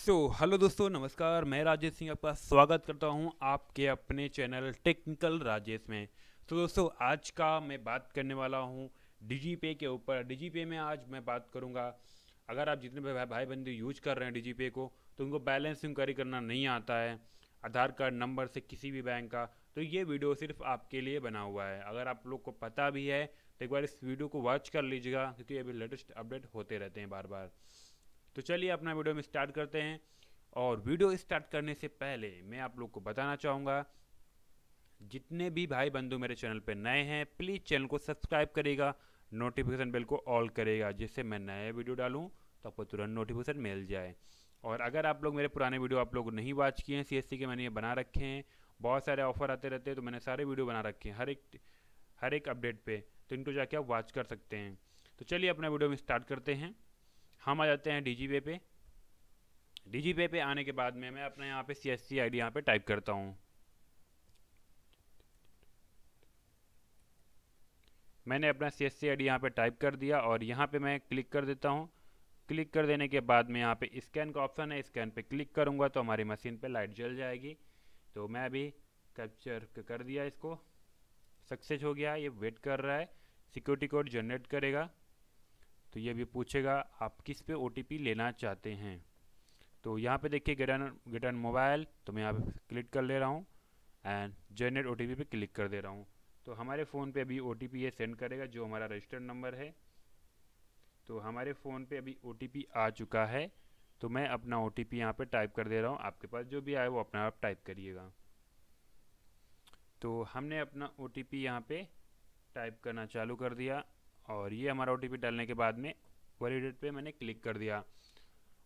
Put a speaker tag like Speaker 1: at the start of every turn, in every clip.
Speaker 1: सो so, hello दोस्तों नमस्कार मैं राजेश सिंह आपका स्वागत करता हूं आपके अपने चैनल टेक्निकल राजेश में तो so, दोस्तों आज का मैं बात करने वाला हूं डिजी पे के ऊपर डिजी पे में आज मैं बात करूंगा अगर आप जितने भाई भाई बंधु यूज कर रहे हैं डिजी पे को तो उनको बैलेंस इंक्वायरी करना नहीं आता है आधार कार्ड नंबर से किसी भी बैंक का तो ये वीडियो सिर्फ आपके लिए बना हुआ है अगर आप लोग को पता भी है तो एक बार इस वीडियो को वॉच कर लीजिएगा क्योंकि अभी लेटेस्ट अपडेट होते रहते हैं बार बार तो चलिए अपना वीडियो में स्टार्ट करते हैं और वीडियो स्टार्ट करने से पहले मैं आप लोग को बताना चाहूँगा जितने भी भाई बंधु मेरे चैनल पर नए हैं प्लीज़ चैनल को सब्सक्राइब करेगा नोटिफिकेशन बिल को ऑल करेगा जिससे मैं नए वीडियो डालूँ तो आपको तुरंत नोटिफिकेशन मिल जाए और अगर आप लोग मेरे पुराने वीडियो आप लोग नहीं वॉच किए हैं सी के मैंने ये बना रखे हैं बहुत सारे ऑफर आते रहते हैं तो मैंने सारे वीडियो बना रखे हैं हर एक हर एक अपडेट पे तो इनको जाके आप वॉच कर सकते हैं तो चलिए अपना वीडियो में स्टार्ट करते हैं हम आ जाते हैं डी जी पे पे डी जी पे पे आने के बाद में मैं अपना यहाँ पे C S C I D यहाँ पर टाइप करता हूँ मैंने अपना C S C I D यहाँ पर टाइप कर दिया और यहाँ पे मैं क्लिक कर देता हूँ क्लिक कर देने के बाद में यहाँ पे स्कैन का ऑप्शन है स्कैन पे क्लिक करूँगा तो हमारी मशीन पे लाइट जल जाएगी तो मैं अभी कैप्चर कर दिया इसको सक्सेस हो गया ये वेट कर रहा है सिक्योरिटी कोड जनरेट करेगा तो ये भी पूछेगा आप किस पे ओ लेना चाहते हैं तो यहाँ पे देखिए गेटन गेटन मोबाइल तो मैं यहाँ पे क्लिक कर ले रहा हूँ एंड जनरेट ओ टी पे क्लिक कर दे रहा हूँ तो हमारे फ़ोन पे अभी ओ ये सेंड करेगा जो हमारा रजिस्टर्ड नंबर है तो हमारे फ़ोन पे अभी ओ आ चुका है तो मैं अपना ओ टी यहाँ पर टाइप कर दे रहा हूँ आपके पास जो भी आए वो अपना आप टाइप करिएगा तो हमने अपना ओ टी पी यहाँ पर टाइप करना चालू कर दिया और ये हमारा ओ डालने के बाद में वैलिडेट पे मैंने क्लिक कर दिया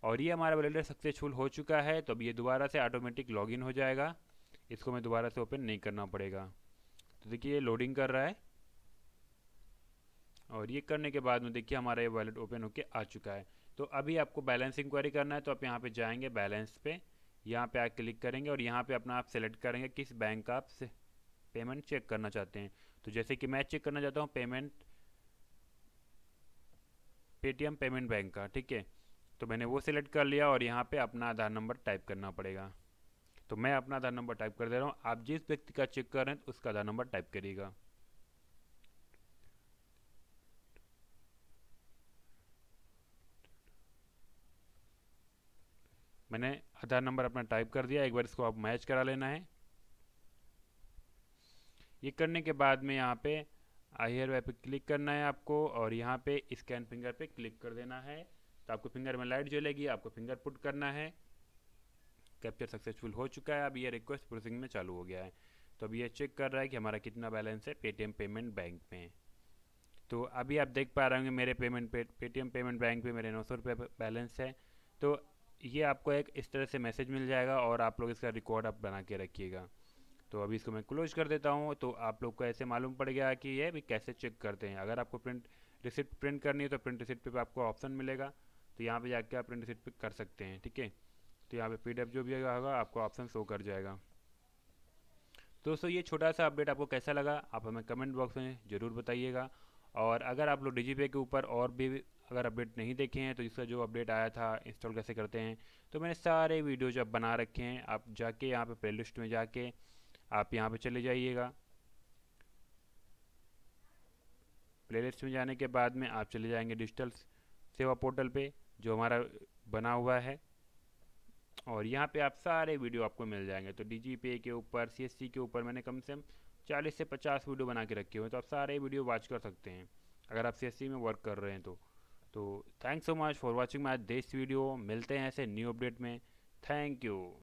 Speaker 1: और ये हमारा वैलिडेट सक्सेसफुल हो चुका है तो अब ये दोबारा से ऑटोमेटिक लॉगिन हो जाएगा इसको मैं दोबारा से ओपन नहीं करना पड़ेगा तो देखिए ये लोडिंग कर रहा है और ये करने के बाद में देखिए हमारा ये वॉलेट ओपन होके आ चुका है तो अभी आपको बैलेंस इंक्वायरी करना है तो आप यहाँ पे जाएंगे बैलेंस पे यहाँ पे आप क्लिक करेंगे और यहाँ पे अपना आप सेलेक्ट करेंगे किस बैंक का आप पेमेंट चेक करना चाहते हैं तो जैसे कि मैं चेक करना चाहता हूँ पेमेंट पेटीएम पेमेंट बैंक का ठीक है तो मैंने वो सिलेक्ट कर लिया और यहाँ पे अपना आधार नंबर टाइप करना पड़ेगा तो मैं अपना आधार नंबर टाइप कर दे रहा हूँ आप जिस व्यक्ति का चेक कर रहे हैं तो उसका आधार नंबर टाइप करिएगा मैंने आधार नंबर अपना टाइप कर दिया एक बार इसको आप मैच करा लेना है ये करने के बाद में यहाँ पे आई हेयर वाई पे क्लिक करना है आपको और यहाँ पे स्कैन फिंगर पे क्लिक कर देना है तो आपको फिंगर में लाइट जलेगी आपको फिंगर पुट करना है कैप्चर सक्सेसफुल हो चुका है अब ये रिक्वेस्ट प्रोसेसिंग में चालू हो गया है तो अब ये चेक कर रहा है कि हमारा कितना बैलेंस है पेटीएम पेमेंट बैंक में तो अभी आप देख पा रहे होंगे मेरे पेमेंट पे पेटीएम पेमेंट बैंक में मेरे नौ सौ रुपये बैलेंस है तो ये आपको एक इस तरह से मैसेज मिल जाएगा और आप लोग इसका रिकॉर्ड आप बना के रखिएगा तो अभी इसको मैं क्लोज कर देता हूँ तो आप लोग को ऐसे मालूम पड़ गया कि ये भी कैसे चेक करते हैं अगर आपको प्रिंट रिसिप्ट प्रिंट करनी है तो प्रिंट रिसिप्ट पे आपको ऑप्शन मिलेगा तो यहाँ पे जाके आप प्रिंट रिसिप्ट कर सकते हैं ठीक है तो यहाँ पे पी जो भी होगा आपको ऑप्शन शो कर जाएगा तो दोस्तों ये छोटा सा अपडेट आपको कैसा लगा आप हमें कमेंट बॉक्स में ज़रूर बताइएगा और अगर आप लोग डिजी पे के ऊपर और भी अगर अपडेट नहीं देखे हैं तो इसका जो अपडेट आया था इंस्टॉल कैसे करते हैं तो मैंने सारे वीडियो जब बना रखे हैं आप जाके यहाँ पे प्ले लिस्ट में जाके आप यहाँ पे चले जाइएगा प्लेलिस्ट में जाने के बाद में आप चले जाएंगे डिजिटल सेवा पोर्टल पे जो हमारा बना हुआ है और यहाँ पे आप सारे वीडियो आपको मिल जाएंगे तो डी जी पे के ऊपर सी के ऊपर मैंने कम से कम चालीस से पचास वीडियो बना के रखे हुए हैं तो आप सारे वीडियो वॉच कर सकते हैं अगर आप सी में वर्क कर रहे हैं तो तो thanks so much for watching my देश वीडियो मिलते हैं ऐसे न्यू अपडेट में थैंक यू